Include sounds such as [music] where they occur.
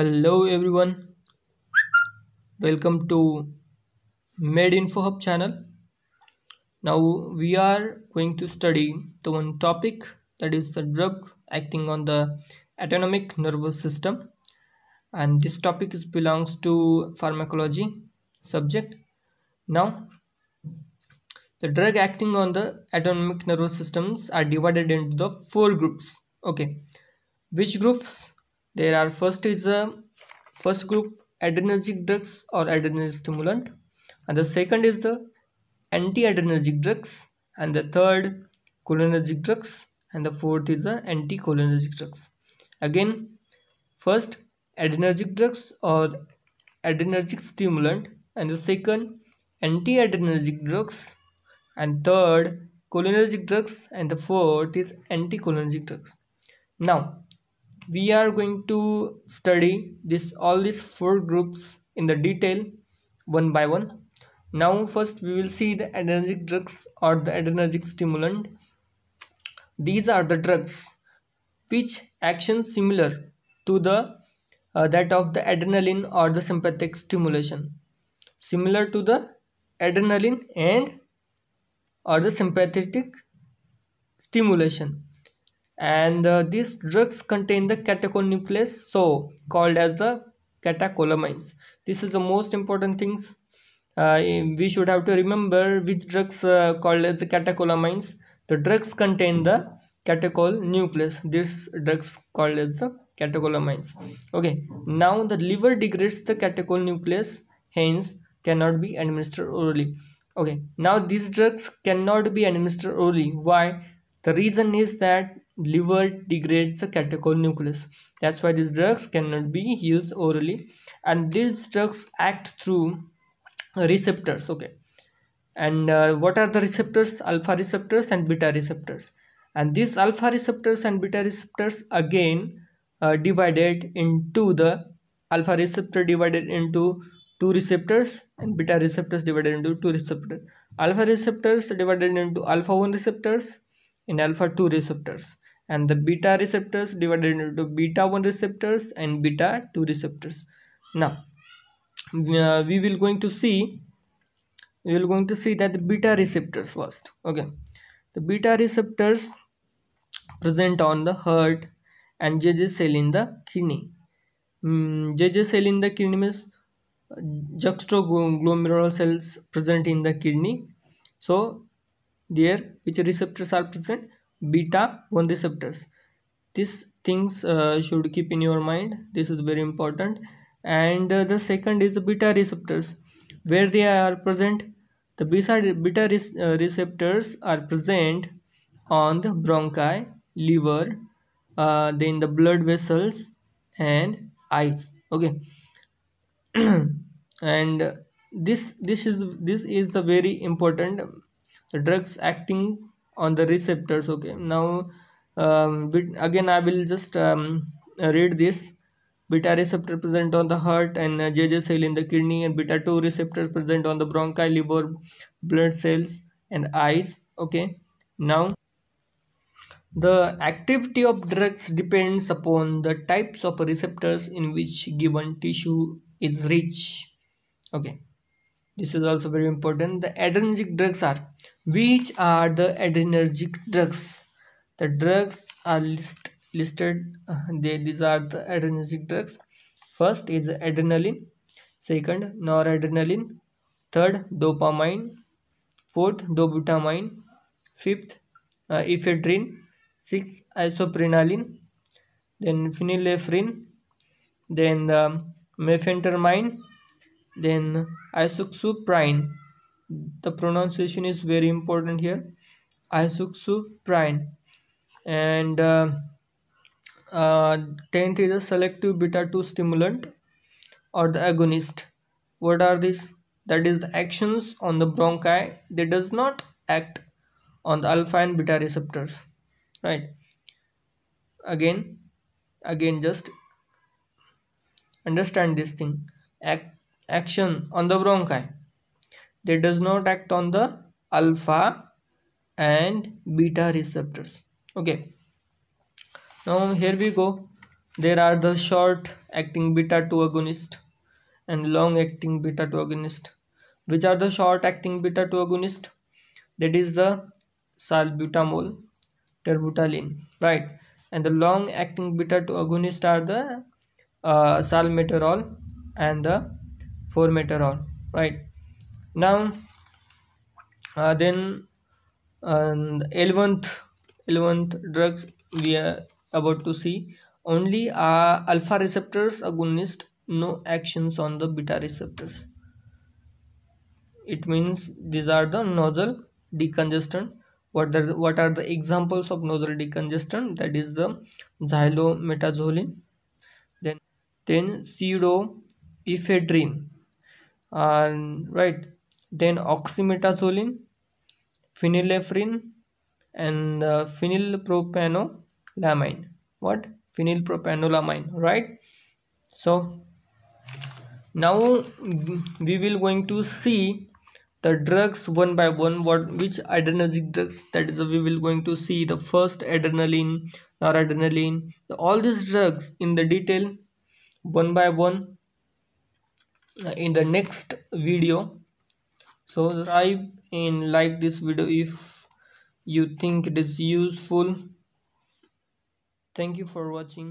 hello everyone welcome to made info hub channel now we are going to study the one topic that is the drug acting on the autonomic nervous system and this topic is belongs to pharmacology subject now the drug acting on the autonomic nervous systems are divided into the four groups okay which groups there are first is the first group adrenergic drugs or adrenergic stimulant and the second is the anti-adrenergic drugs and the third cholinergic drugs and the fourth is the anti anti-cholinergic drugs again first adrenergic drugs or adrenergic stimulant and the second anti-adrenergic drugs and third cholinergic drugs and the fourth is anti anti-cholinergic drugs now we are going to study this all these four groups in the detail one by one now first we will see the adrenergic drugs or the adrenergic stimulant these are the drugs which action similar to the uh, that of the adrenaline or the sympathetic stimulation similar to the adrenaline and or the sympathetic stimulation and uh, these drugs contain the nucleus, so called as the catecholamines this is the most important things uh, we should have to remember which drugs uh, called as the catecholamines the drugs contain the nucleus. these drugs called as the catecholamines okay now the liver degrades the nucleus, hence cannot be administered orally okay now these drugs cannot be administered orally why the reason is that liver degrades the nucleus. that's why these drugs cannot be used orally and these drugs act through receptors okay and uh, what are the receptors alpha receptors and beta receptors and these alpha receptors and beta receptors again uh, divided into the alpha receptor divided into two receptors and beta receptors divided into two receptors alpha receptors divided into alpha 1 receptors and alpha 2 receptors and the beta receptors divided into beta 1 receptors and beta 2 receptors now uh, we will going to see we will going to see that the beta receptors first okay the beta receptors present on the heart and jj cell in the kidney mm, jj cell in the kidney means uh, juxtaglomerular cells present in the kidney so there which receptors are present beta 1 receptors these things uh, should keep in your mind this is very important and uh, the second is beta receptors where they are present the beta, beta re uh, receptors are present on the bronchi liver uh, then the blood vessels and eyes okay [clears throat] and this this is this is the very important the drugs acting on the receptors okay now um, again I will just um, read this beta receptor present on the heart and uh, JJ cell in the kidney and beta 2 receptors present on the bronchi liver blood cells and eyes okay now the activity of drugs depends upon the types of receptors in which given tissue is rich okay this is also very important the adrenergic drugs are which are the adrenergic drugs the drugs are list, listed uh, they these are the adrenergic drugs first is adrenaline second noradrenaline third dopamine fourth dobutamine fifth uh, ephedrine sixth isoprenaline then phenylephrine then the mefentermine then isoxuprine the pronunciation is very important here isopyprine and uh, uh, 10th is a selective beta 2 stimulant or the agonist what are these that is the actions on the bronchi they does not act on the alpha and beta receptors right again again just understand this thing Act, action on the bronchi they does not act on the alpha and beta receptors okay now here we go there are the short acting beta 2 agonist and long acting beta 2 agonist which are the short acting beta 2 agonist that is the salbutamol terbutaline right and the long acting beta 2 agonist are the uh, salmeterol and the formeterol right now uh, then 11th 11th drugs we are about to see only uh, alpha receptors agonist no actions on the beta receptors it means these are the nozzle decongestant what are the, what are the examples of nozzle decongestant that is the xylometazoline then then pseudoephedrine and right then oxymetazoline, phenylephrine and uh, phenylpropanolamine. What? Phenylpropanolamine, right? So now we will going to see the drugs one by one what which adrenergic drugs that is we will going to see the first adrenaline noradrenaline all these drugs in the detail one by one uh, in the next video so subscribe and like this video if you think it is useful thank you for watching